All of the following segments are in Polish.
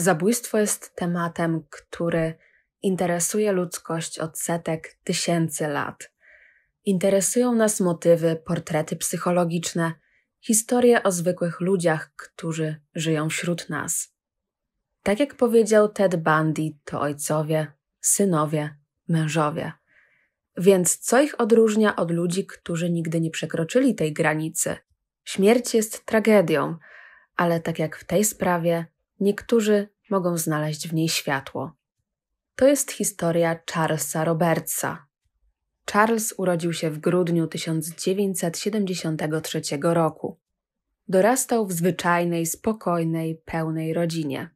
Zabójstwo jest tematem, który interesuje ludzkość od setek tysięcy lat. Interesują nas motywy, portrety psychologiczne, historie o zwykłych ludziach, którzy żyją wśród nas. Tak jak powiedział Ted Bundy, to ojcowie, synowie, mężowie. Więc co ich odróżnia od ludzi, którzy nigdy nie przekroczyli tej granicy? Śmierć jest tragedią, ale tak jak w tej sprawie, niektórzy mogą znaleźć w niej światło. To jest historia Charlesa Robertsa. Charles urodził się w grudniu 1973 roku. Dorastał w zwyczajnej, spokojnej, pełnej rodzinie.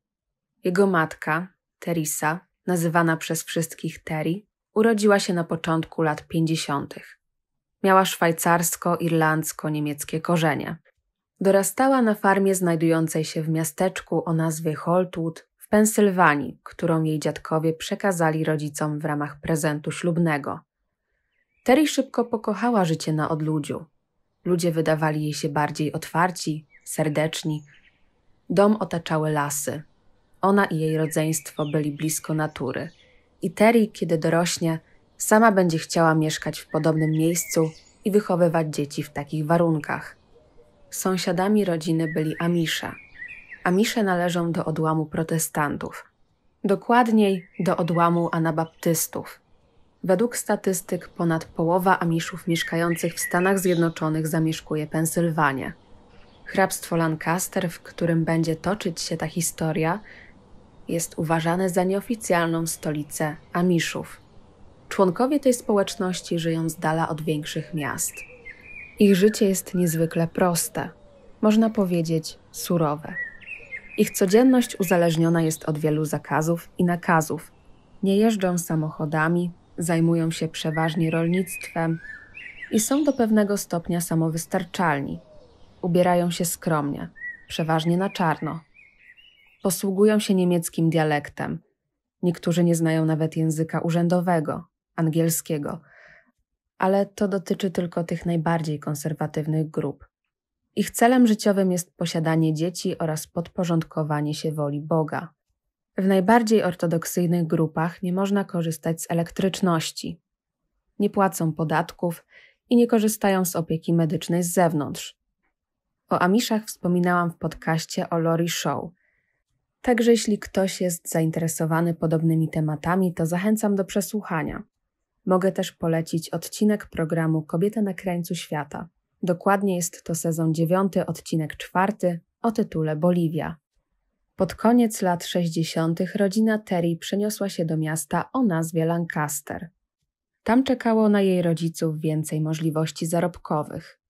Jego matka, Teresa, nazywana przez wszystkich Terry, urodziła się na początku lat 50. Miała szwajcarsko-irlandzko-niemieckie korzenie. Dorastała na farmie znajdującej się w miasteczku o nazwie Holtwood w Pensylwanii, którą jej dziadkowie przekazali rodzicom w ramach prezentu ślubnego. Terry szybko pokochała życie na odludziu. Ludzie wydawali jej się bardziej otwarci, serdeczni. Dom otaczały lasy. Ona i jej rodzeństwo byli blisko natury. I Terry, kiedy dorośnie, sama będzie chciała mieszkać w podobnym miejscu i wychowywać dzieci w takich warunkach. Sąsiadami rodziny byli Amisze. Amisze należą do odłamu protestantów, dokładniej do odłamu anabaptystów. Według statystyk ponad połowa Amiszów mieszkających w Stanach Zjednoczonych zamieszkuje Pensylwanię. Hrabstwo Lancaster, w którym będzie toczyć się ta historia, jest uważane za nieoficjalną stolicę Amiszów. Członkowie tej społeczności żyją z dala od większych miast – ich życie jest niezwykle proste, można powiedzieć surowe. Ich codzienność uzależniona jest od wielu zakazów i nakazów. Nie jeżdżą samochodami, zajmują się przeważnie rolnictwem i są do pewnego stopnia samowystarczalni. Ubierają się skromnie, przeważnie na czarno. Posługują się niemieckim dialektem. Niektórzy nie znają nawet języka urzędowego, angielskiego – ale to dotyczy tylko tych najbardziej konserwatywnych grup. Ich celem życiowym jest posiadanie dzieci oraz podporządkowanie się woli Boga. W najbardziej ortodoksyjnych grupach nie można korzystać z elektryczności. Nie płacą podatków i nie korzystają z opieki medycznej z zewnątrz. O Amiszach wspominałam w podcaście o Lori Show. Także jeśli ktoś jest zainteresowany podobnymi tematami, to zachęcam do przesłuchania. Mogę też polecić odcinek programu Kobieta na krańcu świata. Dokładnie jest to sezon 9, odcinek 4 o tytule Boliwia. Pod koniec lat 60. rodzina Terry przeniosła się do miasta o nazwie Lancaster. Tam czekało na jej rodziców więcej możliwości zarobkowych,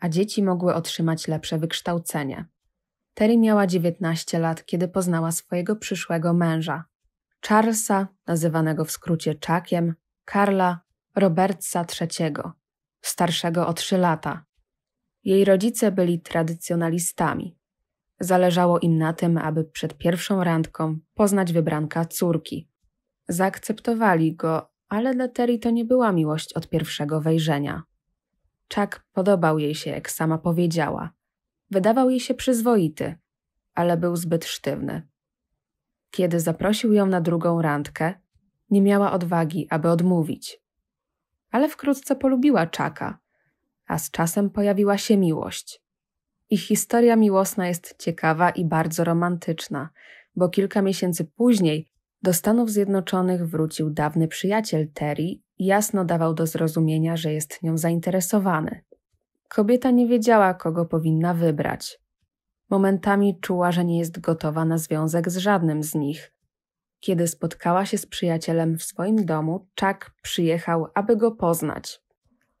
a dzieci mogły otrzymać lepsze wykształcenie. Terry miała 19 lat, kiedy poznała swojego przyszłego męża. Charlesa, nazywanego w skrócie Czakiem, Karla Robertsa III, starszego o trzy lata. Jej rodzice byli tradycjonalistami. Zależało im na tym, aby przed pierwszą randką poznać wybranka córki. Zaakceptowali go, ale dla Terry to nie była miłość od pierwszego wejrzenia. Czak podobał jej się, jak sama powiedziała. Wydawał jej się przyzwoity, ale był zbyt sztywny. Kiedy zaprosił ją na drugą randkę, nie miała odwagi, aby odmówić. Ale wkrótce polubiła Czaka, a z czasem pojawiła się miłość. Ich historia miłosna jest ciekawa i bardzo romantyczna, bo kilka miesięcy później do Stanów Zjednoczonych wrócił dawny przyjaciel Terry i jasno dawał do zrozumienia, że jest nią zainteresowany. Kobieta nie wiedziała, kogo powinna wybrać. Momentami czuła, że nie jest gotowa na związek z żadnym z nich, kiedy spotkała się z przyjacielem w swoim domu, Chuck przyjechał, aby go poznać.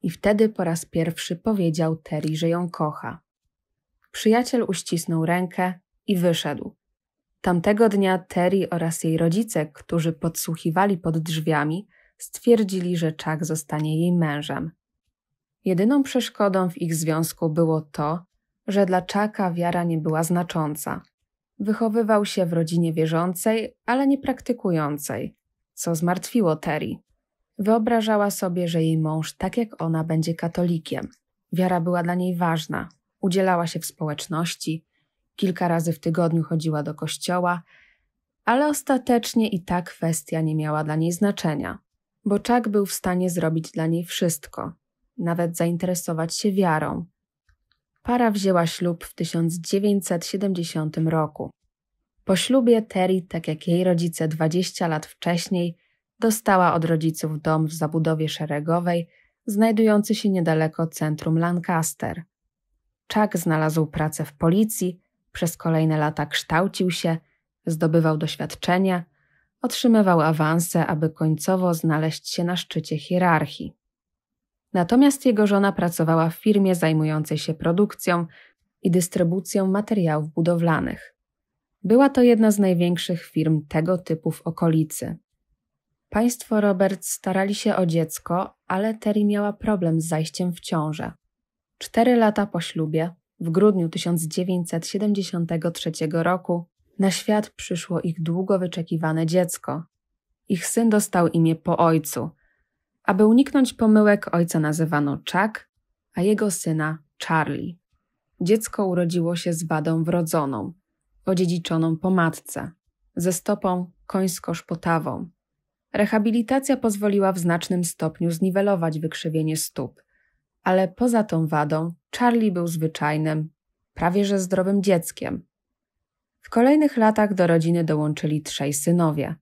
I wtedy po raz pierwszy powiedział Terry, że ją kocha. Przyjaciel uścisnął rękę i wyszedł. Tamtego dnia Terry oraz jej rodzice, którzy podsłuchiwali pod drzwiami, stwierdzili, że Chuck zostanie jej mężem. Jedyną przeszkodą w ich związku było to, że dla Chucka wiara nie była znacząca. Wychowywał się w rodzinie wierzącej, ale nie praktykującej, co zmartwiło Terry. Wyobrażała sobie, że jej mąż, tak jak ona, będzie katolikiem. Wiara była dla niej ważna. Udzielała się w społeczności, kilka razy w tygodniu chodziła do kościoła, ale ostatecznie i ta kwestia nie miała dla niej znaczenia, bo Czak był w stanie zrobić dla niej wszystko, nawet zainteresować się wiarą, Para wzięła ślub w 1970 roku. Po ślubie Terry, tak jak jej rodzice 20 lat wcześniej, dostała od rodziców dom w zabudowie szeregowej, znajdujący się niedaleko centrum Lancaster. Chuck znalazł pracę w policji, przez kolejne lata kształcił się, zdobywał doświadczenia, otrzymywał awanse, aby końcowo znaleźć się na szczycie hierarchii. Natomiast jego żona pracowała w firmie zajmującej się produkcją i dystrybucją materiałów budowlanych. Była to jedna z największych firm tego typu w okolicy. Państwo Robert starali się o dziecko, ale Terry miała problem z zajściem w ciążę. Cztery lata po ślubie, w grudniu 1973 roku, na świat przyszło ich długo wyczekiwane dziecko. Ich syn dostał imię po ojcu – aby uniknąć pomyłek, ojca nazywano Chuck, a jego syna Charlie. Dziecko urodziło się z wadą wrodzoną, odziedziczoną po matce, ze stopą końsko-szpotawą. Rehabilitacja pozwoliła w znacznym stopniu zniwelować wykrzywienie stóp, ale poza tą wadą Charlie był zwyczajnym, prawie że zdrowym dzieckiem. W kolejnych latach do rodziny dołączyli trzej synowie.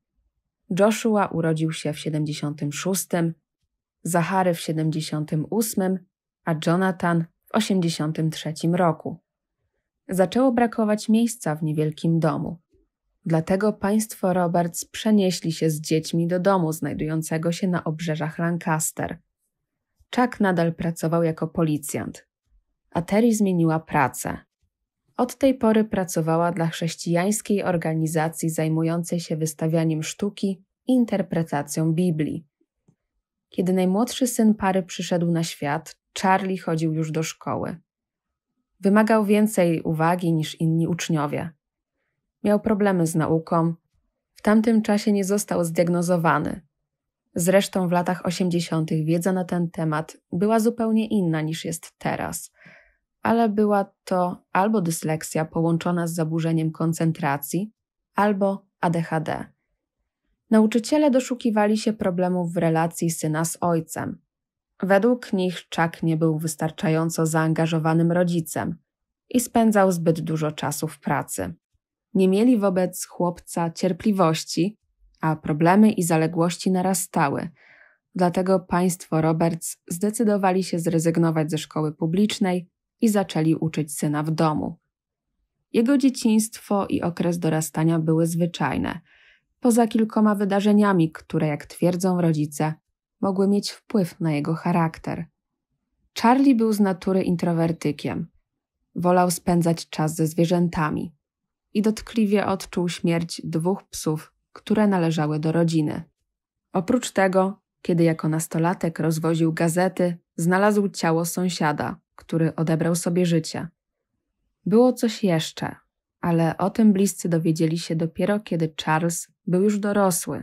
Joshua urodził się w 76, Zachary w 78, a Jonathan w 83 roku. Zaczęło brakować miejsca w niewielkim domu. Dlatego państwo Roberts przenieśli się z dziećmi do domu znajdującego się na obrzeżach Lancaster. Chuck nadal pracował jako policjant, a Terry zmieniła pracę. Od tej pory pracowała dla chrześcijańskiej organizacji zajmującej się wystawianiem sztuki i interpretacją Biblii. Kiedy najmłodszy syn pary przyszedł na świat, Charlie chodził już do szkoły. Wymagał więcej uwagi niż inni uczniowie. Miał problemy z nauką. W tamtym czasie nie został zdiagnozowany. Zresztą w latach 80. wiedza na ten temat była zupełnie inna niż jest teraz, ale była to albo dysleksja połączona z zaburzeniem koncentracji, albo ADHD Nauczyciele doszukiwali się problemów w relacji syna z ojcem. Według nich Chuck nie był wystarczająco zaangażowanym rodzicem i spędzał zbyt dużo czasu w pracy. Nie mieli wobec chłopca cierpliwości, a problemy i zaległości narastały. Dlatego państwo Roberts zdecydowali się zrezygnować ze szkoły publicznej i zaczęli uczyć syna w domu. Jego dzieciństwo i okres dorastania były zwyczajne – poza kilkoma wydarzeniami, które, jak twierdzą rodzice, mogły mieć wpływ na jego charakter. Charlie był z natury introwertykiem. Wolał spędzać czas ze zwierzętami i dotkliwie odczuł śmierć dwóch psów, które należały do rodziny. Oprócz tego, kiedy jako nastolatek rozwoził gazety, znalazł ciało sąsiada, który odebrał sobie życie. Było coś jeszcze, ale o tym bliscy dowiedzieli się dopiero kiedy Charles był już dorosły.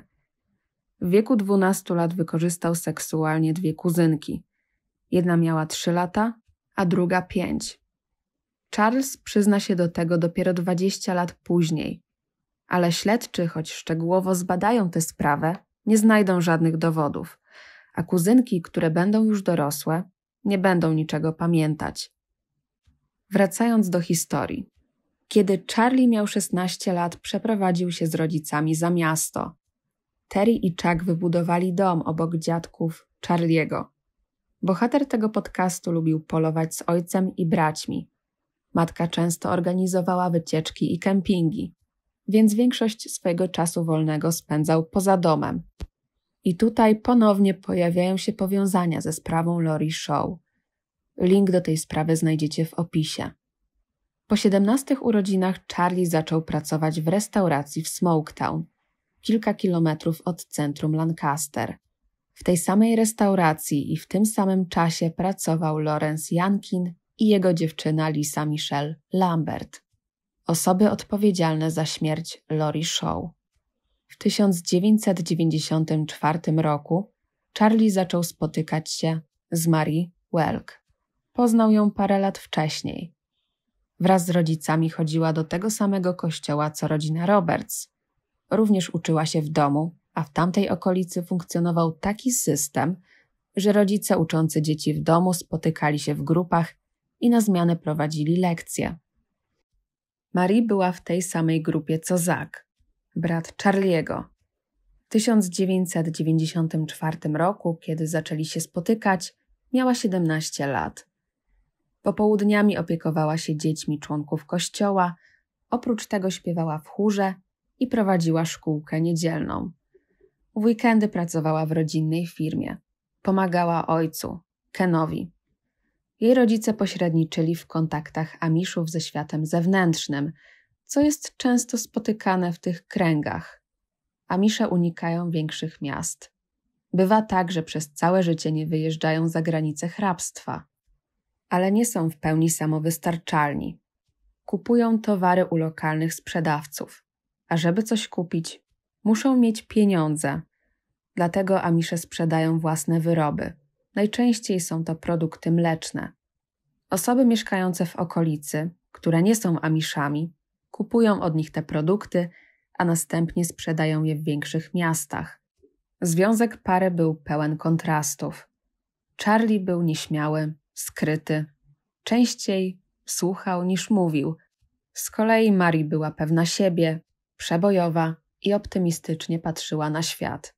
W wieku 12 lat wykorzystał seksualnie dwie kuzynki. Jedna miała 3 lata, a druga 5. Charles przyzna się do tego dopiero 20 lat później, ale śledczy, choć szczegółowo zbadają tę sprawę, nie znajdą żadnych dowodów, a kuzynki, które będą już dorosłe, nie będą niczego pamiętać. Wracając do historii. Kiedy Charlie miał 16 lat, przeprowadził się z rodzicami za miasto. Terry i Chuck wybudowali dom obok dziadków Charliego. Bohater tego podcastu lubił polować z ojcem i braćmi. Matka często organizowała wycieczki i kempingi, więc większość swojego czasu wolnego spędzał poza domem. I tutaj ponownie pojawiają się powiązania ze sprawą Lori Show. Link do tej sprawy znajdziecie w opisie. Po 17 urodzinach Charlie zaczął pracować w restauracji w Smoketown, kilka kilometrów od centrum Lancaster. W tej samej restauracji i w tym samym czasie pracował Lawrence Jankin i jego dziewczyna Lisa Michelle Lambert, osoby odpowiedzialne za śmierć Lori Shaw. W 1994 roku Charlie zaczął spotykać się z Marie Welk. Poznał ją parę lat wcześniej, Wraz z rodzicami chodziła do tego samego kościoła co rodzina Roberts. Również uczyła się w domu, a w tamtej okolicy funkcjonował taki system, że rodzice uczący dzieci w domu spotykali się w grupach i na zmianę prowadzili lekcje. Marie była w tej samej grupie co Zak, brat Charliego. W 1994 roku, kiedy zaczęli się spotykać, miała 17 lat. Popołudniami opiekowała się dziećmi członków kościoła, oprócz tego śpiewała w chórze i prowadziła szkółkę niedzielną. W weekendy pracowała w rodzinnej firmie. Pomagała ojcu, Kenowi. Jej rodzice pośredniczyli w kontaktach Amiszów ze światem zewnętrznym, co jest często spotykane w tych kręgach. Amisze unikają większych miast. Bywa tak, że przez całe życie nie wyjeżdżają za granice hrabstwa ale nie są w pełni samowystarczalni. Kupują towary u lokalnych sprzedawców, a żeby coś kupić, muszą mieć pieniądze. Dlatego Amisze sprzedają własne wyroby. Najczęściej są to produkty mleczne. Osoby mieszkające w okolicy, które nie są Amiszami, kupują od nich te produkty, a następnie sprzedają je w większych miastach. Związek pary był pełen kontrastów. Charlie był nieśmiały, skryty. Częściej słuchał niż mówił. Z kolei Marii była pewna siebie, przebojowa i optymistycznie patrzyła na świat.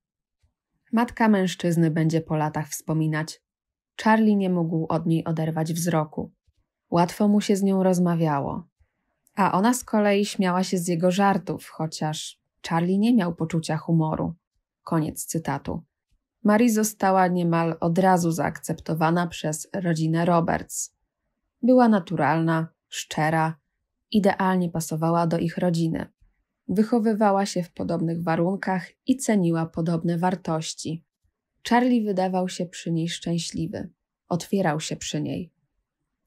Matka mężczyzny będzie po latach wspominać. Charlie nie mógł od niej oderwać wzroku. Łatwo mu się z nią rozmawiało. A ona z kolei śmiała się z jego żartów, chociaż Charlie nie miał poczucia humoru. Koniec cytatu. Mary została niemal od razu zaakceptowana przez rodzinę Roberts. Była naturalna, szczera, idealnie pasowała do ich rodziny. Wychowywała się w podobnych warunkach i ceniła podobne wartości. Charlie wydawał się przy niej szczęśliwy, otwierał się przy niej.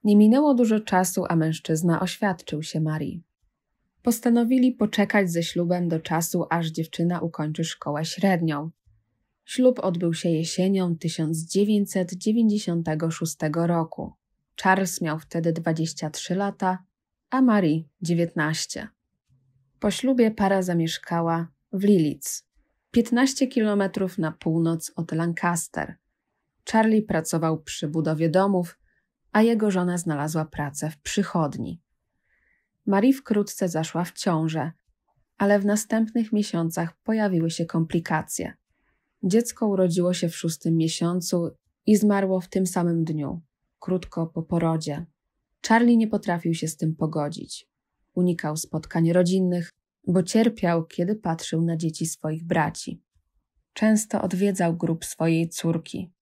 Nie minęło dużo czasu, a mężczyzna oświadczył się Marii. Postanowili poczekać ze ślubem do czasu, aż dziewczyna ukończy szkołę średnią. Ślub odbył się jesienią 1996 roku. Charles miał wtedy 23 lata, a Marie 19. Po ślubie para zamieszkała w Lilic, 15 km na północ od Lancaster. Charlie pracował przy budowie domów, a jego żona znalazła pracę w przychodni. Marie wkrótce zaszła w ciążę, ale w następnych miesiącach pojawiły się komplikacje. Dziecko urodziło się w szóstym miesiącu i zmarło w tym samym dniu, krótko po porodzie. Charlie nie potrafił się z tym pogodzić. Unikał spotkań rodzinnych, bo cierpiał, kiedy patrzył na dzieci swoich braci. Często odwiedzał grup swojej córki,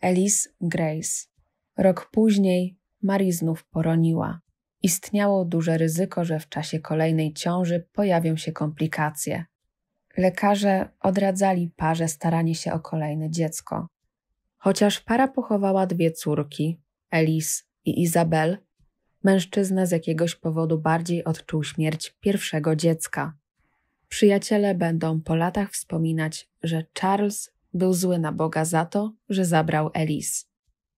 Elise Grace. Rok później Mary znów poroniła. Istniało duże ryzyko, że w czasie kolejnej ciąży pojawią się komplikacje. Lekarze odradzali parze staranie się o kolejne dziecko. Chociaż para pochowała dwie córki, Elis i Izabel, mężczyzna z jakiegoś powodu bardziej odczuł śmierć pierwszego dziecka. Przyjaciele będą po latach wspominać, że Charles był zły na Boga za to, że zabrał Elis.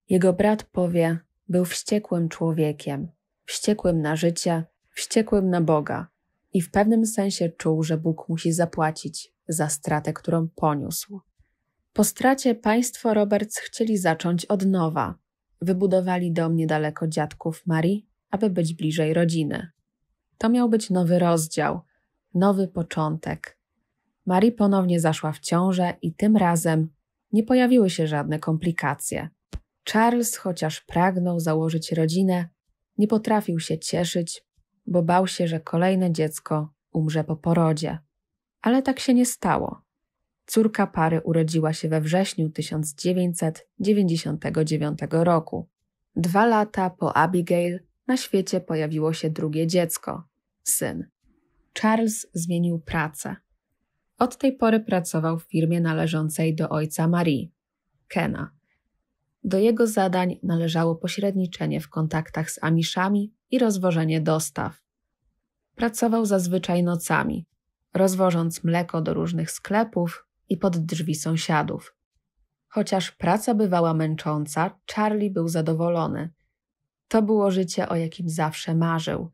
Jego brat powie, był wściekłym człowiekiem, wściekłym na życie, wściekłym na Boga i w pewnym sensie czuł, że Bóg musi zapłacić za stratę, którą poniósł. Po stracie państwo Roberts chcieli zacząć od nowa. Wybudowali dom niedaleko dziadków Marii, aby być bliżej rodziny. To miał być nowy rozdział, nowy początek. Marii ponownie zaszła w ciążę i tym razem nie pojawiły się żadne komplikacje. Charles, chociaż pragnął założyć rodzinę, nie potrafił się cieszyć bo bał się, że kolejne dziecko umrze po porodzie. Ale tak się nie stało. Córka pary urodziła się we wrześniu 1999 roku. Dwa lata po Abigail na świecie pojawiło się drugie dziecko syn. Charles zmienił pracę. Od tej pory pracował w firmie należącej do ojca Marie, Kena. Do jego zadań należało pośredniczenie w kontaktach z Amiszami i rozwożenie dostaw. Pracował zazwyczaj nocami, rozwożąc mleko do różnych sklepów i pod drzwi sąsiadów. Chociaż praca bywała męcząca, Charlie był zadowolony. To było życie, o jakim zawsze marzył.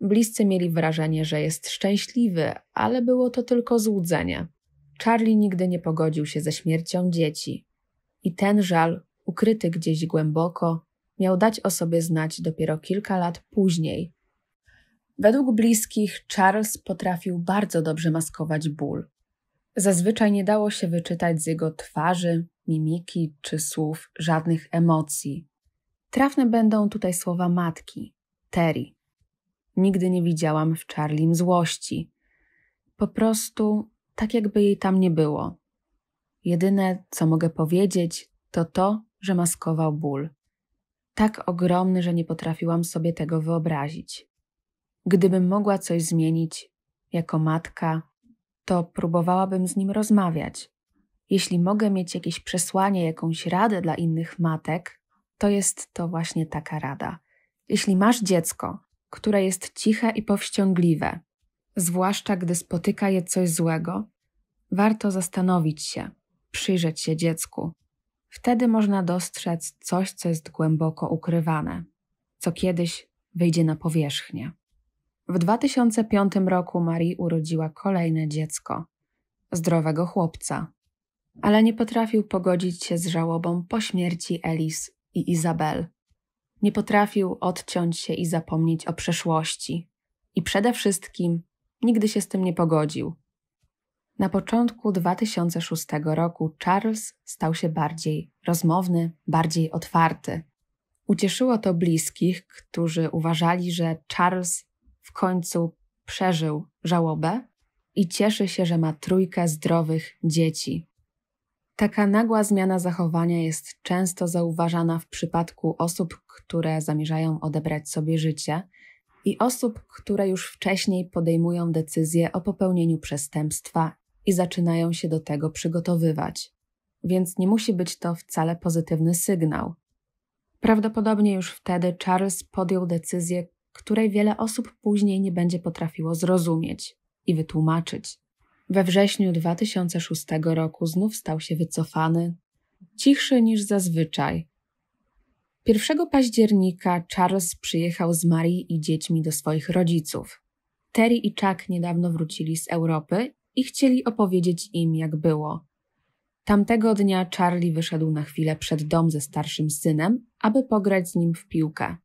Bliscy mieli wrażenie, że jest szczęśliwy, ale było to tylko złudzenie. Charlie nigdy nie pogodził się ze śmiercią dzieci. I ten żal, ukryty gdzieś głęboko, miał dać o sobie znać dopiero kilka lat później. Według bliskich Charles potrafił bardzo dobrze maskować ból. Zazwyczaj nie dało się wyczytać z jego twarzy, mimiki czy słów żadnych emocji. Trafne będą tutaj słowa matki, Terry. Nigdy nie widziałam w Charlim złości. Po prostu tak, jakby jej tam nie było. Jedyne, co mogę powiedzieć, to to, że maskował ból tak ogromny, że nie potrafiłam sobie tego wyobrazić. Gdybym mogła coś zmienić jako matka, to próbowałabym z nim rozmawiać. Jeśli mogę mieć jakieś przesłanie, jakąś radę dla innych matek, to jest to właśnie taka rada. Jeśli masz dziecko, które jest ciche i powściągliwe, zwłaszcza gdy spotyka je coś złego, warto zastanowić się, przyjrzeć się dziecku, Wtedy można dostrzec coś, co jest głęboko ukrywane, co kiedyś wyjdzie na powierzchnię. W 2005 roku Marie urodziła kolejne dziecko zdrowego chłopca, ale nie potrafił pogodzić się z żałobą po śmierci Elis i Izabel. Nie potrafił odciąć się i zapomnieć o przeszłości. I przede wszystkim nigdy się z tym nie pogodził. Na początku 2006 roku Charles stał się bardziej rozmowny, bardziej otwarty. Ucieszyło to bliskich, którzy uważali, że Charles w końcu przeżył żałobę i cieszy się, że ma trójkę zdrowych dzieci. Taka nagła zmiana zachowania jest często zauważana w przypadku osób, które zamierzają odebrać sobie życie i osób, które już wcześniej podejmują decyzję o popełnieniu przestępstwa i zaczynają się do tego przygotowywać. Więc nie musi być to wcale pozytywny sygnał. Prawdopodobnie już wtedy Charles podjął decyzję, której wiele osób później nie będzie potrafiło zrozumieć i wytłumaczyć. We wrześniu 2006 roku znów stał się wycofany, cichszy niż zazwyczaj. 1 października Charles przyjechał z Marii i dziećmi do swoich rodziców. Terry i Chuck niedawno wrócili z Europy i chcieli opowiedzieć im, jak było. Tamtego dnia Charlie wyszedł na chwilę przed dom ze starszym synem, aby pograć z nim w piłkę.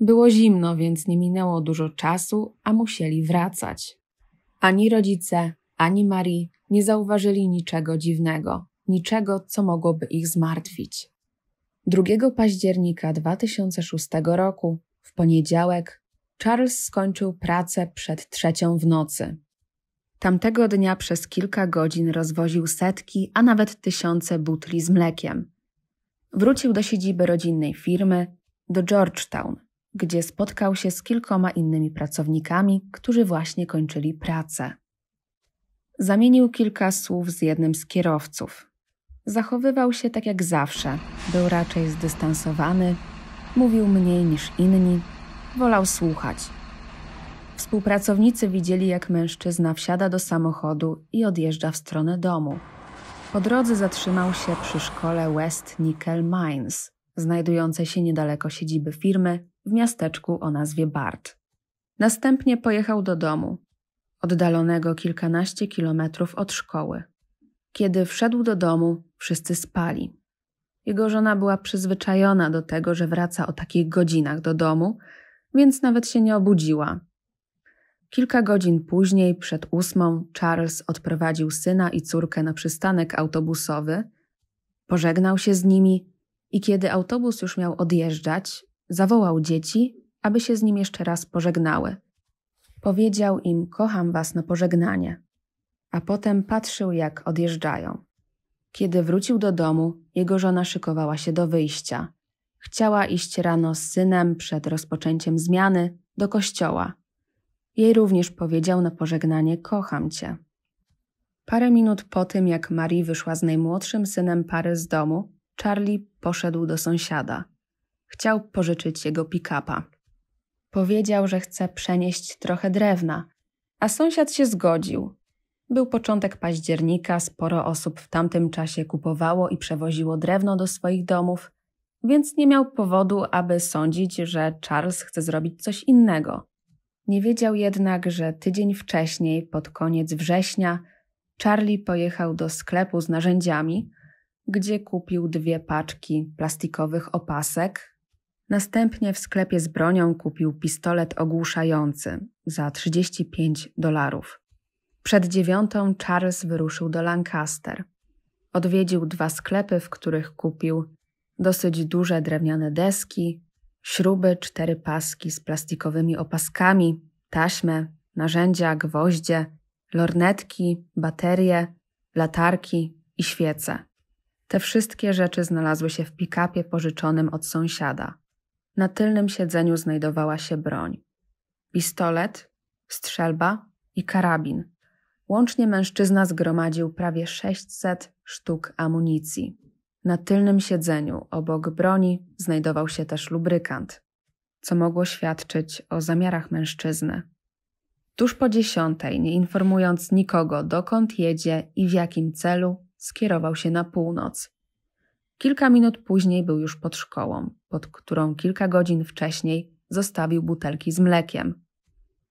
Było zimno, więc nie minęło dużo czasu, a musieli wracać. Ani rodzice, ani Marie nie zauważyli niczego dziwnego, niczego, co mogłoby ich zmartwić. 2 października 2006 roku, w poniedziałek, Charles skończył pracę przed trzecią w nocy. Tamtego dnia przez kilka godzin rozwoził setki, a nawet tysiące butli z mlekiem. Wrócił do siedziby rodzinnej firmy, do Georgetown, gdzie spotkał się z kilkoma innymi pracownikami, którzy właśnie kończyli pracę. Zamienił kilka słów z jednym z kierowców. Zachowywał się tak jak zawsze, był raczej zdystansowany, mówił mniej niż inni, wolał słuchać Współpracownicy widzieli, jak mężczyzna wsiada do samochodu i odjeżdża w stronę domu. Po drodze zatrzymał się przy szkole West Nickel Mines, znajdującej się niedaleko siedziby firmy w miasteczku o nazwie Bart. Następnie pojechał do domu, oddalonego kilkanaście kilometrów od szkoły. Kiedy wszedł do domu, wszyscy spali. Jego żona była przyzwyczajona do tego, że wraca o takich godzinach do domu, więc nawet się nie obudziła, Kilka godzin później, przed ósmą, Charles odprowadził syna i córkę na przystanek autobusowy, pożegnał się z nimi i kiedy autobus już miał odjeżdżać, zawołał dzieci, aby się z nim jeszcze raz pożegnały. Powiedział im: Kocham was na pożegnanie, a potem patrzył, jak odjeżdżają. Kiedy wrócił do domu, jego żona szykowała się do wyjścia. Chciała iść rano z synem przed rozpoczęciem zmiany do kościoła jej również powiedział na pożegnanie: Kocham cię. Parę minut po tym, jak Marie wyszła z najmłodszym synem pary z domu, Charlie poszedł do sąsiada. Chciał pożyczyć jego pick-upa. Powiedział, że chce przenieść trochę drewna, a sąsiad się zgodził. Był początek października, sporo osób w tamtym czasie kupowało i przewoziło drewno do swoich domów, więc nie miał powodu, aby sądzić, że Charles chce zrobić coś innego. Nie wiedział jednak, że tydzień wcześniej, pod koniec września, Charlie pojechał do sklepu z narzędziami, gdzie kupił dwie paczki plastikowych opasek. Następnie w sklepie z bronią kupił pistolet ogłuszający za 35 dolarów. Przed dziewiątą Charles wyruszył do Lancaster. Odwiedził dwa sklepy, w których kupił dosyć duże drewniane deski, śruby, cztery paski z plastikowymi opaskami, taśmę, narzędzia, gwoździe, lornetki, baterie, latarki i świece. Te wszystkie rzeczy znalazły się w pikapie pożyczonym od sąsiada. Na tylnym siedzeniu znajdowała się broń. Pistolet, strzelba i karabin. Łącznie mężczyzna zgromadził prawie 600 sztuk amunicji. Na tylnym siedzeniu obok broni znajdował się też lubrykant, co mogło świadczyć o zamiarach mężczyzny. Tuż po dziesiątej, nie informując nikogo, dokąd jedzie i w jakim celu, skierował się na północ. Kilka minut później był już pod szkołą, pod którą kilka godzin wcześniej zostawił butelki z mlekiem.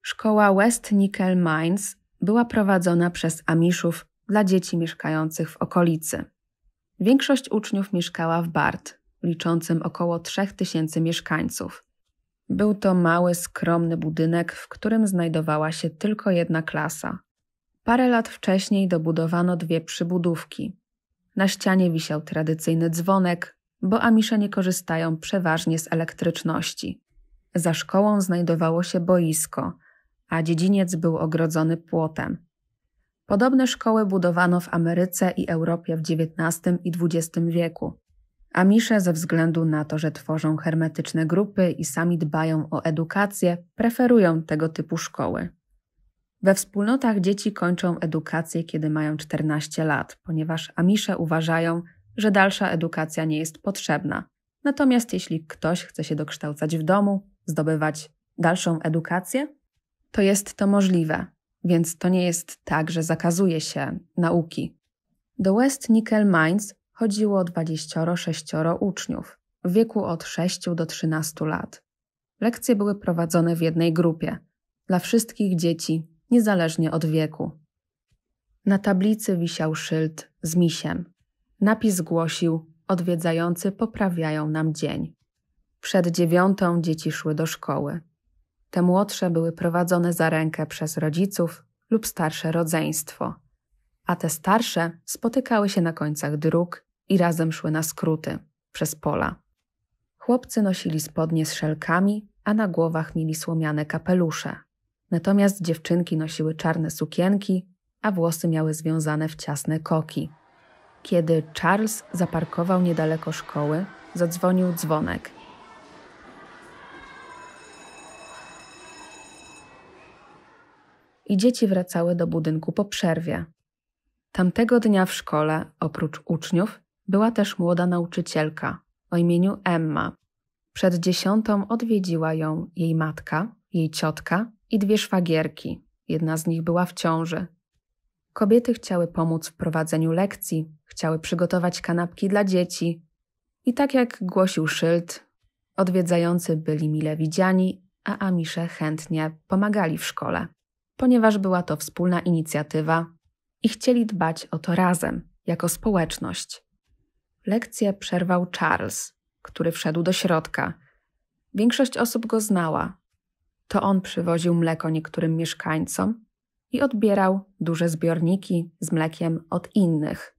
Szkoła West Nickel Mines była prowadzona przez Amiszów dla dzieci mieszkających w okolicy. Większość uczniów mieszkała w Bart, liczącym około 3000 mieszkańców. Był to mały, skromny budynek, w którym znajdowała się tylko jedna klasa. Parę lat wcześniej dobudowano dwie przybudówki. Na ścianie wisiał tradycyjny dzwonek, bo Amisze nie korzystają przeważnie z elektryczności. Za szkołą znajdowało się boisko, a dziedziniec był ogrodzony płotem. Podobne szkoły budowano w Ameryce i Europie w XIX i XX wieku. Amisze ze względu na to, że tworzą hermetyczne grupy i sami dbają o edukację, preferują tego typu szkoły. We wspólnotach dzieci kończą edukację, kiedy mają 14 lat, ponieważ Amisze uważają, że dalsza edukacja nie jest potrzebna. Natomiast jeśli ktoś chce się dokształcać w domu, zdobywać dalszą edukację, to jest to możliwe więc to nie jest tak, że zakazuje się nauki. Do West Nickel Mines chodziło 26 uczniów w wieku od 6 do 13 lat. Lekcje były prowadzone w jednej grupie, dla wszystkich dzieci, niezależnie od wieku. Na tablicy wisiał szyld z misiem. Napis głosił: Odwiedzający poprawiają nam dzień. Przed dziewiątą dzieci szły do szkoły. Te młodsze były prowadzone za rękę przez rodziców lub starsze rodzeństwo, a te starsze spotykały się na końcach dróg i razem szły na skróty przez pola. Chłopcy nosili spodnie z szelkami, a na głowach mieli słomiane kapelusze. Natomiast dziewczynki nosiły czarne sukienki, a włosy miały związane w ciasne koki. Kiedy Charles zaparkował niedaleko szkoły, zadzwonił dzwonek i dzieci wracały do budynku po przerwie. Tamtego dnia w szkole, oprócz uczniów, była też młoda nauczycielka o imieniu Emma. Przed dziesiątą odwiedziła ją jej matka, jej ciotka i dwie szwagierki. Jedna z nich była w ciąży. Kobiety chciały pomóc w prowadzeniu lekcji, chciały przygotować kanapki dla dzieci. I tak jak głosił szyld, odwiedzający byli mile widziani, a Amisze chętnie pomagali w szkole ponieważ była to wspólna inicjatywa i chcieli dbać o to razem, jako społeczność. Lekcję przerwał Charles, który wszedł do środka. Większość osób go znała. To on przywoził mleko niektórym mieszkańcom i odbierał duże zbiorniki z mlekiem od innych.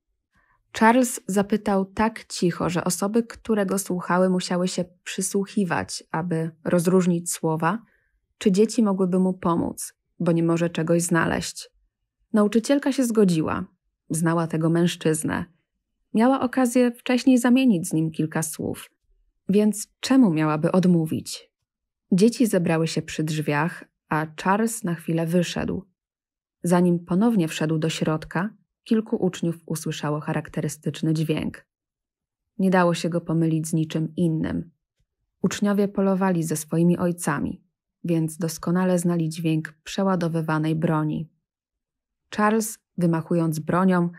Charles zapytał tak cicho, że osoby, które go słuchały, musiały się przysłuchiwać, aby rozróżnić słowa, czy dzieci mogłyby mu pomóc bo nie może czegoś znaleźć. Nauczycielka się zgodziła, znała tego mężczyznę. Miała okazję wcześniej zamienić z nim kilka słów, więc czemu miałaby odmówić? Dzieci zebrały się przy drzwiach, a Charles na chwilę wyszedł. Zanim ponownie wszedł do środka, kilku uczniów usłyszało charakterystyczny dźwięk. Nie dało się go pomylić z niczym innym. Uczniowie polowali ze swoimi ojcami, więc doskonale znali dźwięk przeładowywanej broni. Charles, wymachując bronią,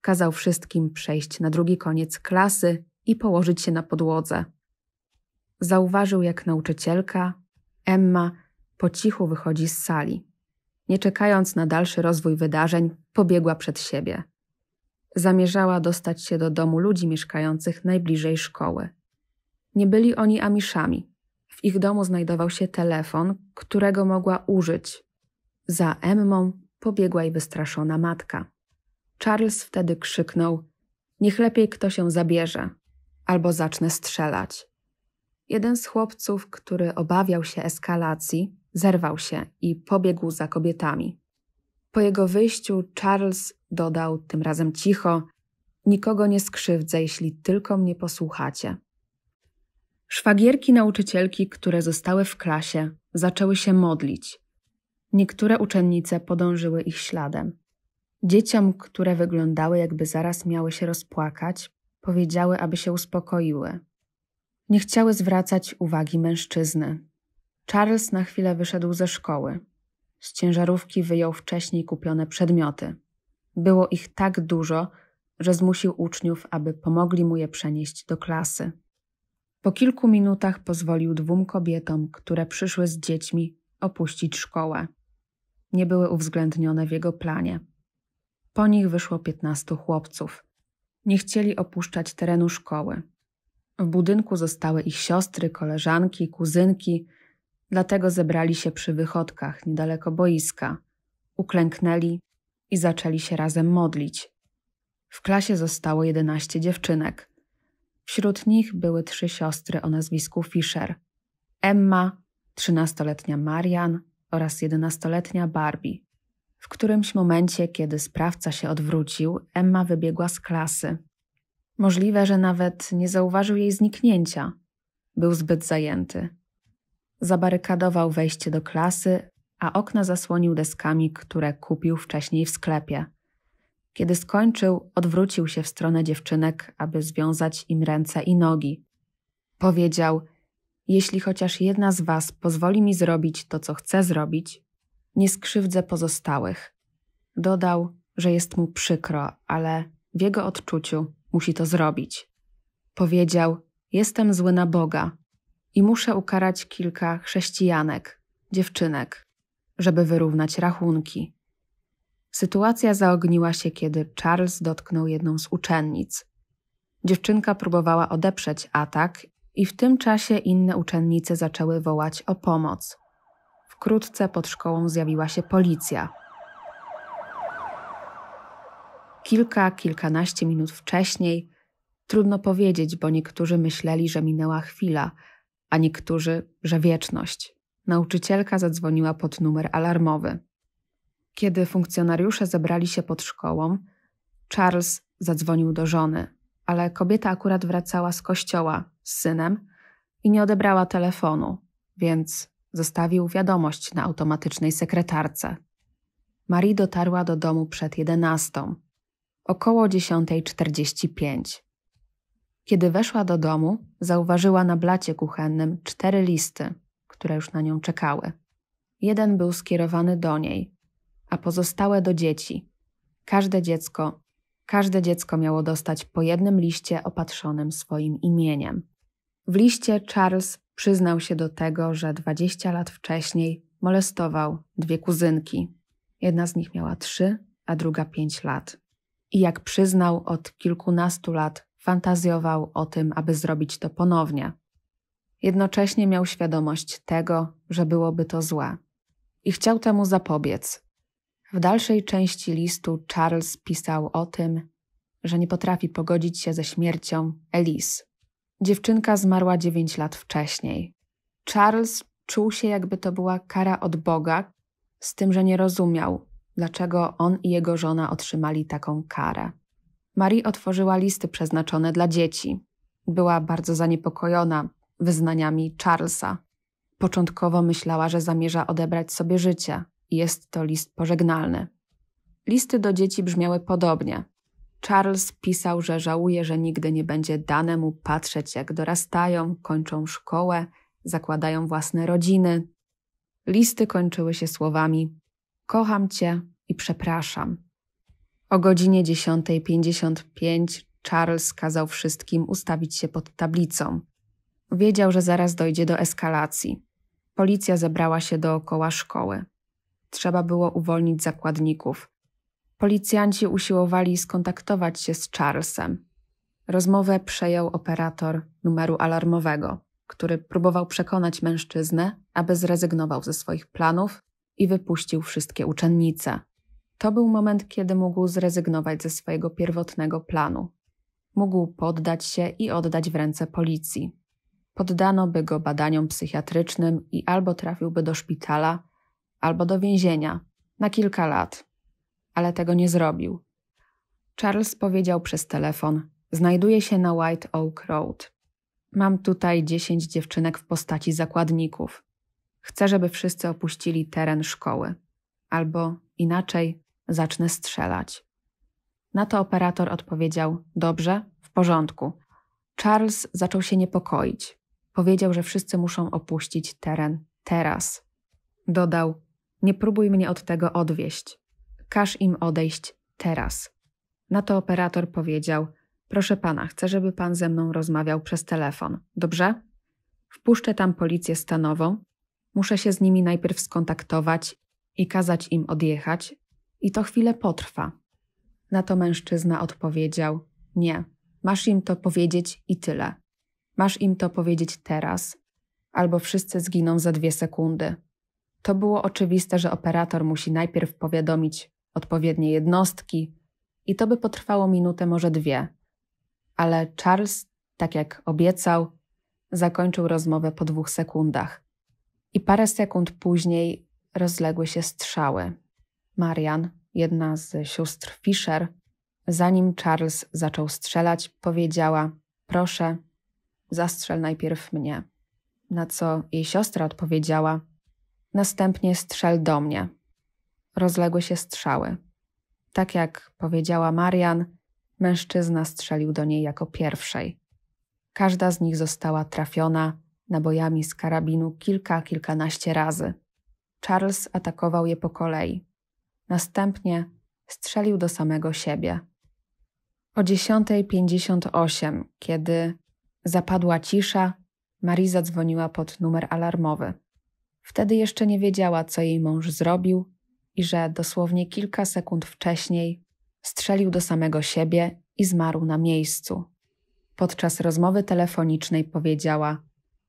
kazał wszystkim przejść na drugi koniec klasy i położyć się na podłodze. Zauważył, jak nauczycielka, Emma, po cichu wychodzi z sali. Nie czekając na dalszy rozwój wydarzeń, pobiegła przed siebie. Zamierzała dostać się do domu ludzi mieszkających najbliżej szkoły. Nie byli oni Amiszami, w ich domu znajdował się telefon, którego mogła użyć. Za Emmą pobiegła i wystraszona matka. Charles wtedy krzyknął: Niech lepiej kto się zabierze, albo zacznę strzelać. Jeden z chłopców, który obawiał się eskalacji, zerwał się i pobiegł za kobietami. Po jego wyjściu Charles dodał, tym razem cicho: Nikogo nie skrzywdzę, jeśli tylko mnie posłuchacie. Szwagierki nauczycielki, które zostały w klasie, zaczęły się modlić. Niektóre uczennice podążyły ich śladem. Dzieciom, które wyglądały, jakby zaraz miały się rozpłakać, powiedziały, aby się uspokoiły. Nie chciały zwracać uwagi mężczyzny. Charles na chwilę wyszedł ze szkoły. Z ciężarówki wyjął wcześniej kupione przedmioty. Było ich tak dużo, że zmusił uczniów, aby pomogli mu je przenieść do klasy. Po kilku minutach pozwolił dwóm kobietom, które przyszły z dziećmi, opuścić szkołę. Nie były uwzględnione w jego planie. Po nich wyszło piętnastu chłopców. Nie chcieli opuszczać terenu szkoły. W budynku zostały ich siostry, koleżanki, kuzynki, dlatego zebrali się przy wychodkach niedaleko boiska, uklęknęli i zaczęli się razem modlić. W klasie zostało jedenaście dziewczynek – Wśród nich były trzy siostry o nazwisku Fischer: Emma, trzynastoletnia Marian oraz jedenastoletnia Barbie. W którymś momencie, kiedy sprawca się odwrócił, Emma wybiegła z klasy. Możliwe, że nawet nie zauważył jej zniknięcia. Był zbyt zajęty. Zabarykadował wejście do klasy, a okna zasłonił deskami, które kupił wcześniej w sklepie. Kiedy skończył, odwrócił się w stronę dziewczynek, aby związać im ręce i nogi. Powiedział: Jeśli chociaż jedna z was pozwoli mi zrobić to, co chcę zrobić, nie skrzywdzę pozostałych. Dodał, że jest mu przykro, ale w jego odczuciu musi to zrobić. Powiedział: Jestem zły na Boga i muszę ukarać kilka chrześcijanek, dziewczynek, żeby wyrównać rachunki. Sytuacja zaogniła się, kiedy Charles dotknął jedną z uczennic. Dziewczynka próbowała odeprzeć atak i w tym czasie inne uczennice zaczęły wołać o pomoc. Wkrótce pod szkołą zjawiła się policja. Kilka, kilkanaście minut wcześniej trudno powiedzieć, bo niektórzy myśleli, że minęła chwila, a niektórzy, że wieczność. Nauczycielka zadzwoniła pod numer alarmowy. Kiedy funkcjonariusze zebrali się pod szkołą, Charles zadzwonił do żony, ale kobieta akurat wracała z kościoła z synem i nie odebrała telefonu, więc zostawił wiadomość na automatycznej sekretarce. Marie dotarła do domu przed 11, około 10.45. Kiedy weszła do domu, zauważyła na blacie kuchennym cztery listy, które już na nią czekały. Jeden był skierowany do niej, a pozostałe do dzieci. Każde dziecko, każde dziecko miało dostać po jednym liście opatrzonym swoim imieniem. W liście Charles przyznał się do tego, że 20 lat wcześniej molestował dwie kuzynki. Jedna z nich miała 3, a druga 5 lat. I jak przyznał, od kilkunastu lat fantazjował o tym, aby zrobić to ponownie. Jednocześnie miał świadomość tego, że byłoby to złe. I chciał temu zapobiec, w dalszej części listu Charles pisał o tym, że nie potrafi pogodzić się ze śmiercią Elise. Dziewczynka zmarła 9 lat wcześniej. Charles czuł się, jakby to była kara od Boga, z tym, że nie rozumiał, dlaczego on i jego żona otrzymali taką karę. Marie otworzyła listy przeznaczone dla dzieci. Była bardzo zaniepokojona wyznaniami Charlesa. Początkowo myślała, że zamierza odebrać sobie życie, jest to list pożegnalny. Listy do dzieci brzmiały podobnie. Charles pisał, że żałuje, że nigdy nie będzie dane mu patrzeć, jak dorastają, kończą szkołę, zakładają własne rodziny. Listy kończyły się słowami: Kocham cię i przepraszam. O godzinie 10.55 Charles kazał wszystkim ustawić się pod tablicą. Wiedział, że zaraz dojdzie do eskalacji. Policja zebrała się dookoła szkoły. Trzeba było uwolnić zakładników. Policjanci usiłowali skontaktować się z Charlesem. Rozmowę przejął operator numeru alarmowego, który próbował przekonać mężczyznę, aby zrezygnował ze swoich planów i wypuścił wszystkie uczennice. To był moment, kiedy mógł zrezygnować ze swojego pierwotnego planu. Mógł poddać się i oddać w ręce policji. Poddano by go badaniom psychiatrycznym i albo trafiłby do szpitala, albo do więzienia na kilka lat, ale tego nie zrobił. Charles powiedział przez telefon: Znajduje się na White Oak Road. Mam tutaj dziesięć dziewczynek w postaci zakładników. Chcę, żeby wszyscy opuścili teren szkoły. Albo inaczej, zacznę strzelać. Na to operator odpowiedział: Dobrze, w porządku. Charles zaczął się niepokoić. Powiedział, że wszyscy muszą opuścić teren teraz. Dodał: nie próbuj mnie od tego odwieść. Każ im odejść teraz. Na to operator powiedział: Proszę pana, chcę, żeby pan ze mną rozmawiał przez telefon, dobrze? Wpuszczę tam policję stanową, muszę się z nimi najpierw skontaktować i kazać im odjechać, i to chwilę potrwa. Na to mężczyzna odpowiedział: Nie, masz im to powiedzieć i tyle. Masz im to powiedzieć teraz, albo wszyscy zginą za dwie sekundy to było oczywiste, że operator musi najpierw powiadomić odpowiednie jednostki i to by potrwało minutę, może dwie. Ale Charles, tak jak obiecał, zakończył rozmowę po dwóch sekundach. I parę sekund później rozległy się strzały. Marian, jedna z sióstr Fisher, zanim Charles zaczął strzelać, powiedziała: Proszę, zastrzel najpierw mnie. Na co jej siostra odpowiedziała: Następnie strzel do mnie. Rozległy się strzały. Tak jak powiedziała Marian, mężczyzna strzelił do niej jako pierwszej. Każda z nich została trafiona nabojami z karabinu kilka, kilkanaście razy. Charles atakował je po kolei. Następnie strzelił do samego siebie. O 10.58, kiedy zapadła cisza, Marie zadzwoniła pod numer alarmowy. Wtedy jeszcze nie wiedziała, co jej mąż zrobił i że dosłownie kilka sekund wcześniej strzelił do samego siebie i zmarł na miejscu. Podczas rozmowy telefonicznej powiedziała: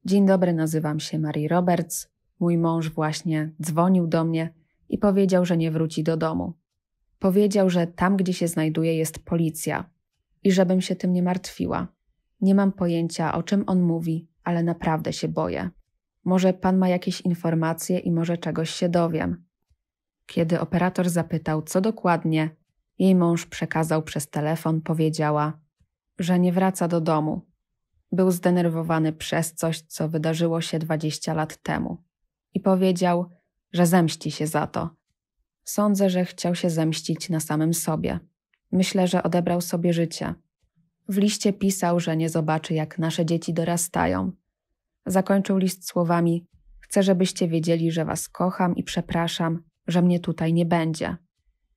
Dzień dobry, nazywam się Marie Roberts. Mój mąż właśnie dzwonił do mnie i powiedział, że nie wróci do domu. Powiedział, że tam, gdzie się znajduje, jest policja i żebym się tym nie martwiła. Nie mam pojęcia, o czym on mówi, ale naprawdę się boję. Może pan ma jakieś informacje i może czegoś się dowiem. Kiedy operator zapytał, co dokładnie, jej mąż przekazał przez telefon, powiedziała, że nie wraca do domu. Był zdenerwowany przez coś, co wydarzyło się 20 lat temu. I powiedział, że zemści się za to. Sądzę, że chciał się zemścić na samym sobie. Myślę, że odebrał sobie życie. W liście pisał, że nie zobaczy, jak nasze dzieci dorastają, Zakończył list słowami: Chcę, żebyście wiedzieli, że was kocham i przepraszam, że mnie tutaj nie będzie.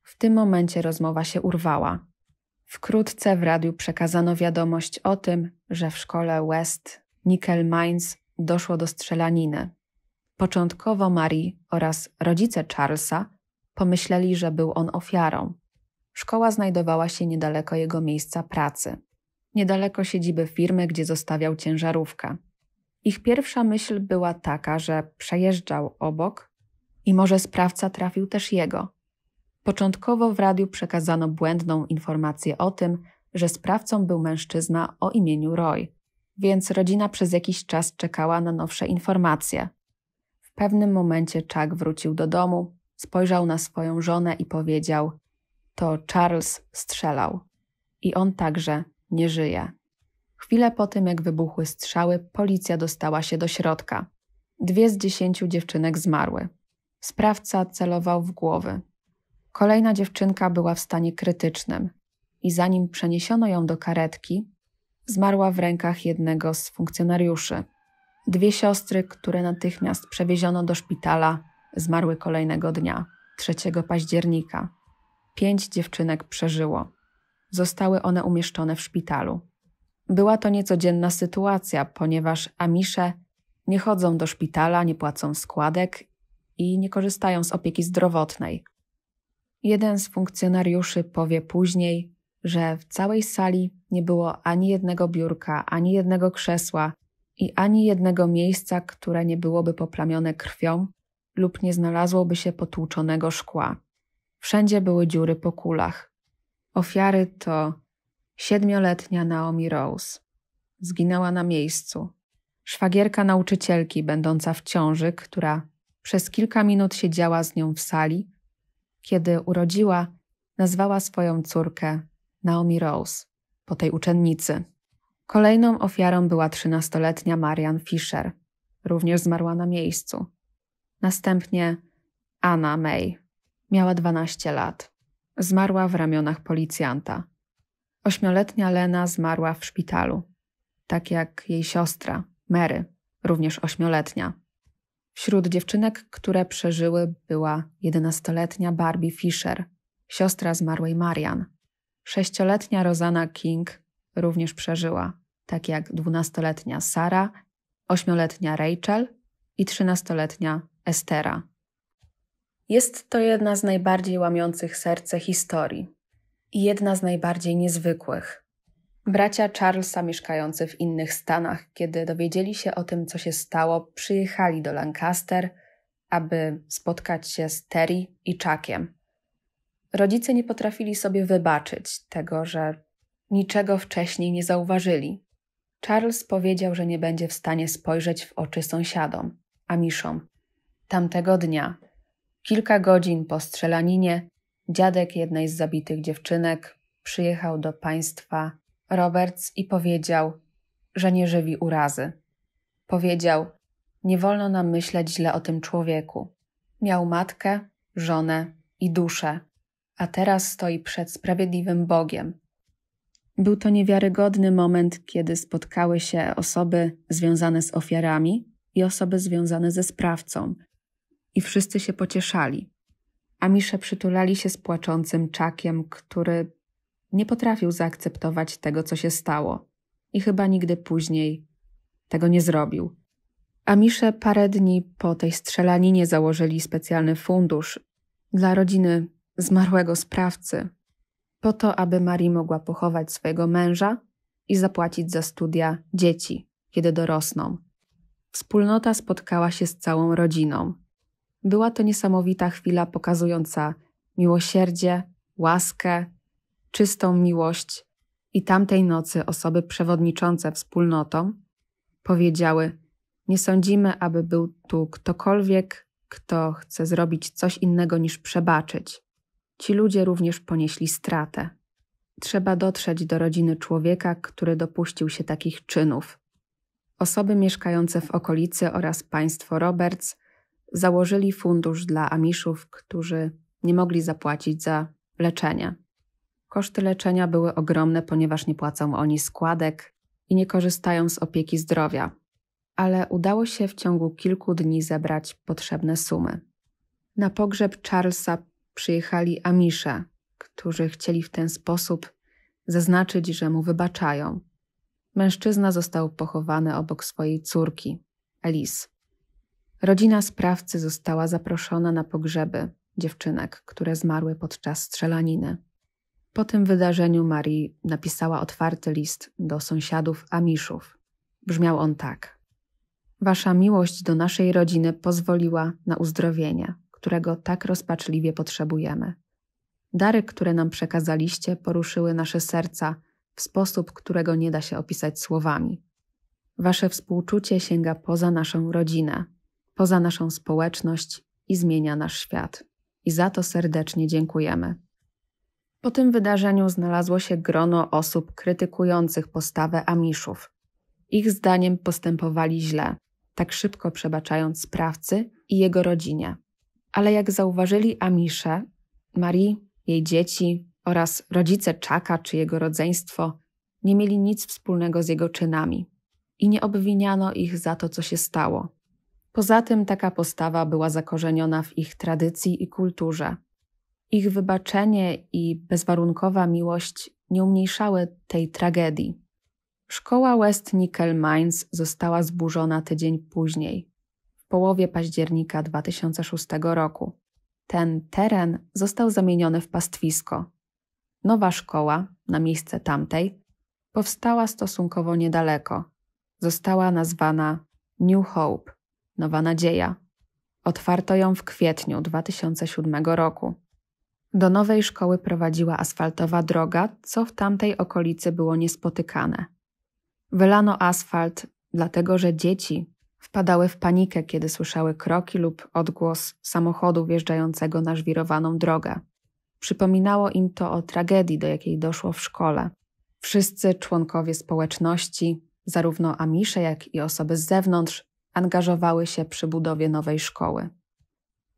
W tym momencie rozmowa się urwała. Wkrótce w radiu przekazano wiadomość o tym, że w szkole West Nickel Mines doszło do strzelaniny. Początkowo Marie oraz rodzice Charlesa pomyśleli, że był on ofiarą. Szkoła znajdowała się niedaleko jego miejsca pracy, niedaleko siedziby firmy, gdzie zostawiał ciężarówkę. Ich pierwsza myśl była taka, że przejeżdżał obok i może sprawca trafił też jego. Początkowo w radiu przekazano błędną informację o tym, że sprawcą był mężczyzna o imieniu Roy, więc rodzina przez jakiś czas czekała na nowsze informacje. W pewnym momencie Chuck wrócił do domu, spojrzał na swoją żonę i powiedział: To Charles strzelał. I on także nie żyje. Chwilę po tym, jak wybuchły strzały, policja dostała się do środka. Dwie z dziesięciu dziewczynek zmarły. Sprawca celował w głowy. Kolejna dziewczynka była w stanie krytycznym i zanim przeniesiono ją do karetki, zmarła w rękach jednego z funkcjonariuszy. Dwie siostry, które natychmiast przewieziono do szpitala, zmarły kolejnego dnia, 3 października. Pięć dziewczynek przeżyło. Zostały one umieszczone w szpitalu. Była to niecodzienna sytuacja, ponieważ Amisze nie chodzą do szpitala, nie płacą składek i nie korzystają z opieki zdrowotnej. Jeden z funkcjonariuszy powie później, że w całej sali nie było ani jednego biurka, ani jednego krzesła i ani jednego miejsca, które nie byłoby poplamione krwią lub nie znalazłoby się potłuczonego szkła. Wszędzie były dziury po kulach. Ofiary to Siedmioletnia Naomi Rose zginęła na miejscu. Szwagierka nauczycielki, będąca w ciąży, która przez kilka minut siedziała z nią w sali, kiedy urodziła, nazwała swoją córkę Naomi Rose po tej uczennicy. Kolejną ofiarą była trzynastoletnia Marian Fisher, również zmarła na miejscu. Następnie Anna May, miała 12 lat, zmarła w ramionach policjanta. Ośmioletnia Lena zmarła w szpitalu, tak jak jej siostra, Mary, również ośmioletnia. Wśród dziewczynek, które przeżyły, była jedenastoletnia Barbie Fisher, siostra zmarłej Marian. Sześcioletnia Rosanna King również przeżyła, tak jak dwunastoletnia Sara, ośmioletnia Rachel i trzynastoletnia Estera. Jest to jedna z najbardziej łamiących serce historii, i jedna z najbardziej niezwykłych. Bracia Charlesa mieszkający w innych Stanach, kiedy dowiedzieli się o tym, co się stało, przyjechali do Lancaster, aby spotkać się z Terry i Chuckiem. Rodzice nie potrafili sobie wybaczyć tego, że niczego wcześniej nie zauważyli. Charles powiedział, że nie będzie w stanie spojrzeć w oczy sąsiadom, a amiszom. Tamtego dnia, kilka godzin po strzelaninie, Dziadek jednej z zabitych dziewczynek przyjechał do państwa Roberts i powiedział, że nie żywi urazy. Powiedział: Nie wolno nam myśleć źle o tym człowieku. Miał matkę, żonę i duszę, a teraz stoi przed sprawiedliwym Bogiem. Był to niewiarygodny moment, kiedy spotkały się osoby związane z ofiarami i osoby związane ze sprawcą, i wszyscy się pocieszali. Amisze przytulali się z płaczącym czakiem, który nie potrafił zaakceptować tego, co się stało i chyba nigdy później tego nie zrobił. Amisze parę dni po tej strzelaninie założyli specjalny fundusz dla rodziny zmarłego sprawcy, po to, aby Marii mogła pochować swojego męża i zapłacić za studia dzieci, kiedy dorosną. Wspólnota spotkała się z całą rodziną. Była to niesamowita chwila pokazująca miłosierdzie, łaskę, czystą miłość i tamtej nocy osoby przewodniczące wspólnotą powiedziały: Nie sądzimy, aby był tu ktokolwiek, kto chce zrobić coś innego niż przebaczyć. Ci ludzie również ponieśli stratę. Trzeba dotrzeć do rodziny człowieka, który dopuścił się takich czynów. Osoby mieszkające w okolicy oraz państwo Roberts założyli fundusz dla Amiszów, którzy nie mogli zapłacić za leczenie. Koszty leczenia były ogromne, ponieważ nie płacą oni składek i nie korzystają z opieki zdrowia, ale udało się w ciągu kilku dni zebrać potrzebne sumy. Na pogrzeb Charlesa przyjechali Amisze, którzy chcieli w ten sposób zaznaczyć, że mu wybaczają. Mężczyzna został pochowany obok swojej córki, Alice. Rodzina sprawcy została zaproszona na pogrzeby dziewczynek, które zmarły podczas strzelaniny. Po tym wydarzeniu Marii napisała otwarty list do sąsiadów Amiszów. Brzmiał on tak: Wasza miłość do naszej rodziny pozwoliła na uzdrowienie, którego tak rozpaczliwie potrzebujemy. Dary, które nam przekazaliście, poruszyły nasze serca w sposób, którego nie da się opisać słowami. Wasze współczucie sięga poza naszą rodzinę poza naszą społeczność i zmienia nasz świat. I za to serdecznie dziękujemy. Po tym wydarzeniu znalazło się grono osób krytykujących postawę Amiszów. Ich zdaniem postępowali źle, tak szybko przebaczając sprawcy i jego rodzinie. Ale jak zauważyli Amisze, Marie, jej dzieci oraz rodzice Czaka czy jego rodzeństwo nie mieli nic wspólnego z jego czynami i nie obwiniano ich za to, co się stało. Poza tym taka postawa była zakorzeniona w ich tradycji i kulturze. Ich wybaczenie i bezwarunkowa miłość nie umniejszały tej tragedii. Szkoła West Nickel Mines została zburzona tydzień później, w połowie października 2006 roku. Ten teren został zamieniony w pastwisko. Nowa szkoła, na miejsce tamtej, powstała stosunkowo niedaleko. Została nazwana New Hope. Nowa Nadzieja. Otwarto ją w kwietniu 2007 roku. Do nowej szkoły prowadziła asfaltowa droga, co w tamtej okolicy było niespotykane. Wylano asfalt, dlatego że dzieci wpadały w panikę, kiedy słyszały kroki lub odgłos samochodu wjeżdżającego na żwirowaną drogę. Przypominało im to o tragedii, do jakiej doszło w szkole. Wszyscy członkowie społeczności, zarówno Amisze, jak i osoby z zewnątrz, angażowały się przy budowie nowej szkoły.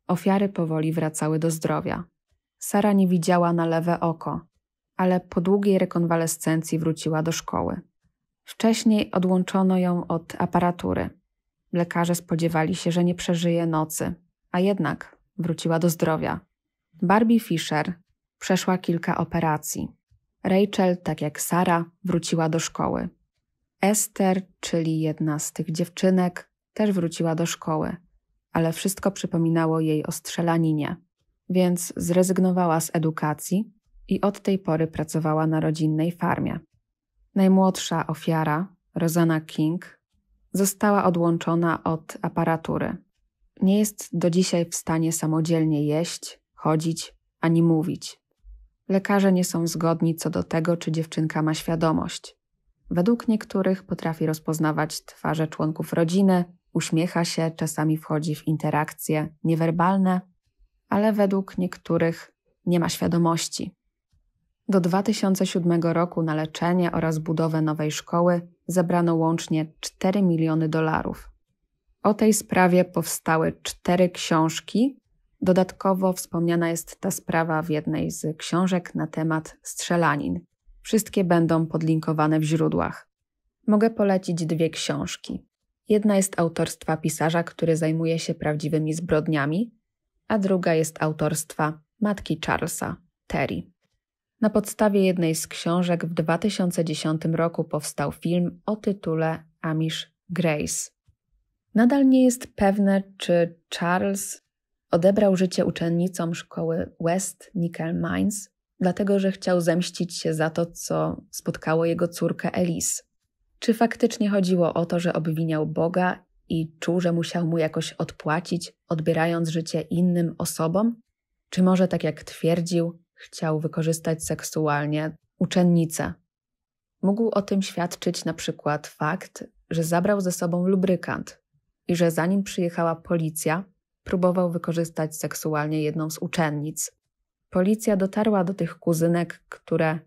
Ofiary powoli wracały do zdrowia. Sara nie widziała na lewe oko, ale po długiej rekonwalescencji wróciła do szkoły. Wcześniej odłączono ją od aparatury. Lekarze spodziewali się, że nie przeżyje nocy, a jednak wróciła do zdrowia. Barbie Fisher przeszła kilka operacji. Rachel, tak jak Sara, wróciła do szkoły. Ester, czyli jedna z tych dziewczynek, też wróciła do szkoły, ale wszystko przypominało jej o strzelaninie, więc zrezygnowała z edukacji i od tej pory pracowała na rodzinnej farmie. Najmłodsza ofiara, Rosanna King, została odłączona od aparatury. Nie jest do dzisiaj w stanie samodzielnie jeść, chodzić ani mówić. Lekarze nie są zgodni co do tego, czy dziewczynka ma świadomość. Według niektórych potrafi rozpoznawać twarze członków rodziny, Uśmiecha się, czasami wchodzi w interakcje niewerbalne, ale według niektórych nie ma świadomości. Do 2007 roku na leczenie oraz budowę nowej szkoły zebrano łącznie 4 miliony dolarów. O tej sprawie powstały cztery książki. Dodatkowo wspomniana jest ta sprawa w jednej z książek na temat strzelanin. Wszystkie będą podlinkowane w źródłach. Mogę polecić dwie książki. Jedna jest autorstwa pisarza, który zajmuje się prawdziwymi zbrodniami, a druga jest autorstwa matki Charlesa, Terry. Na podstawie jednej z książek w 2010 roku powstał film o tytule Amish Grace. Nadal nie jest pewne, czy Charles odebrał życie uczennicom szkoły West Nickel Mines, dlatego że chciał zemścić się za to, co spotkało jego córkę Elise. Czy faktycznie chodziło o to, że obwiniał Boga i czuł, że musiał mu jakoś odpłacić, odbierając życie innym osobom? Czy może, tak jak twierdził, chciał wykorzystać seksualnie uczennicę? Mógł o tym świadczyć na przykład fakt, że zabrał ze sobą lubrykant i że zanim przyjechała policja, próbował wykorzystać seksualnie jedną z uczennic. Policja dotarła do tych kuzynek, które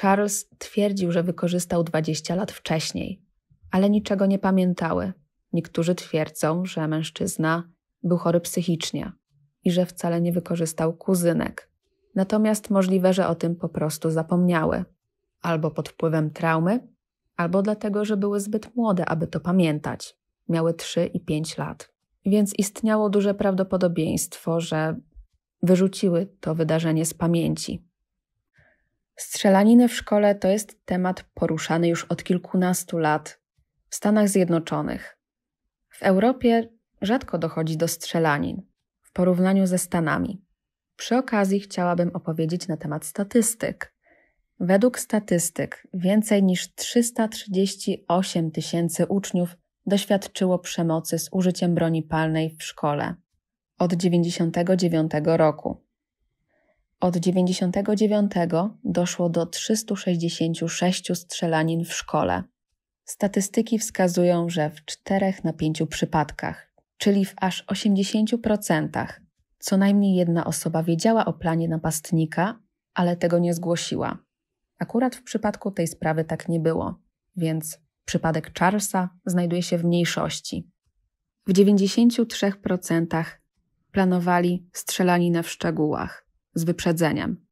Charles twierdził, że wykorzystał 20 lat wcześniej, ale niczego nie pamiętały. Niektórzy twierdzą, że mężczyzna był chory psychicznie i że wcale nie wykorzystał kuzynek. Natomiast możliwe, że o tym po prostu zapomniały, albo pod wpływem traumy, albo dlatego, że były zbyt młode, aby to pamiętać. Miały 3 i 5 lat. Więc istniało duże prawdopodobieństwo, że wyrzuciły to wydarzenie z pamięci. Strzelaniny w szkole to jest temat poruszany już od kilkunastu lat w Stanach Zjednoczonych. W Europie rzadko dochodzi do strzelanin w porównaniu ze Stanami. Przy okazji chciałabym opowiedzieć na temat statystyk. Według statystyk więcej niż 338 tysięcy uczniów doświadczyło przemocy z użyciem broni palnej w szkole od 1999 roku. Od 99 doszło do 366 strzelanin w szkole. Statystyki wskazują, że w 4 na 5 przypadkach, czyli w aż 80%, co najmniej jedna osoba wiedziała o planie napastnika, ale tego nie zgłosiła. Akurat w przypadku tej sprawy tak nie było, więc przypadek Charlesa znajduje się w mniejszości. W 93% planowali strzelaninę w szczegółach z wyprzedzeniem.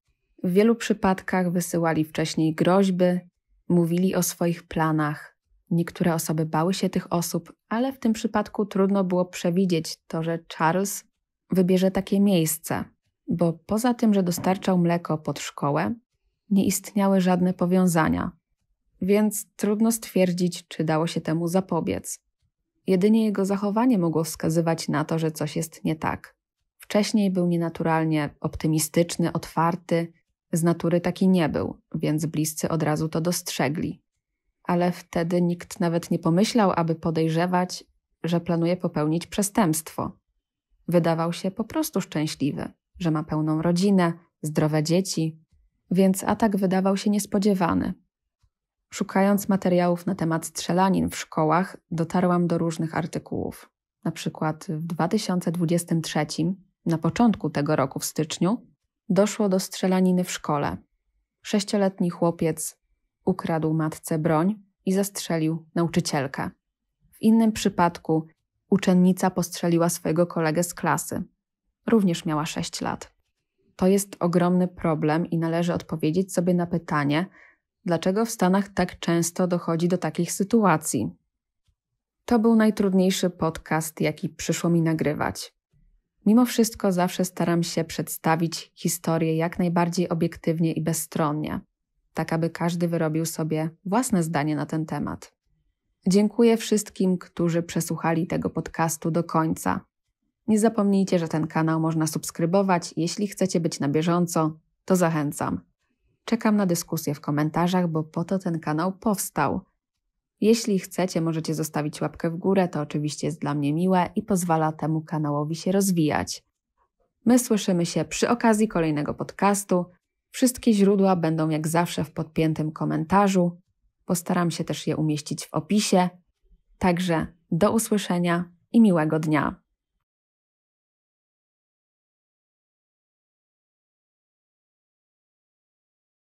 W wielu przypadkach wysyłali wcześniej groźby, mówili o swoich planach. Niektóre osoby bały się tych osób, ale w tym przypadku trudno było przewidzieć to, że Charles wybierze takie miejsce, bo poza tym, że dostarczał mleko pod szkołę, nie istniały żadne powiązania, więc trudno stwierdzić, czy dało się temu zapobiec. Jedynie jego zachowanie mogło wskazywać na to, że coś jest nie tak. Wcześniej był nienaturalnie optymistyczny, otwarty, z natury taki nie był, więc bliscy od razu to dostrzegli. Ale wtedy nikt nawet nie pomyślał, aby podejrzewać, że planuje popełnić przestępstwo. Wydawał się po prostu szczęśliwy, że ma pełną rodzinę, zdrowe dzieci, więc atak wydawał się niespodziewany. Szukając materiałów na temat strzelanin w szkołach, dotarłam do różnych artykułów. Na przykład w 2023 na początku tego roku w styczniu, doszło do strzelaniny w szkole. Sześcioletni chłopiec ukradł matce broń i zastrzelił nauczycielkę. W innym przypadku uczennica postrzeliła swojego kolegę z klasy. Również miała sześć lat. To jest ogromny problem i należy odpowiedzieć sobie na pytanie, dlaczego w Stanach tak często dochodzi do takich sytuacji. To był najtrudniejszy podcast, jaki przyszło mi nagrywać. Mimo wszystko zawsze staram się przedstawić historię jak najbardziej obiektywnie i bezstronnie, tak aby każdy wyrobił sobie własne zdanie na ten temat. Dziękuję wszystkim, którzy przesłuchali tego podcastu do końca. Nie zapomnijcie, że ten kanał można subskrybować. Jeśli chcecie być na bieżąco, to zachęcam. Czekam na dyskusję w komentarzach, bo po to ten kanał powstał. Jeśli chcecie, możecie zostawić łapkę w górę, to oczywiście jest dla mnie miłe i pozwala temu kanałowi się rozwijać. My słyszymy się przy okazji kolejnego podcastu. Wszystkie źródła będą jak zawsze w podpiętym komentarzu. Postaram się też je umieścić w opisie. Także do usłyszenia i miłego dnia.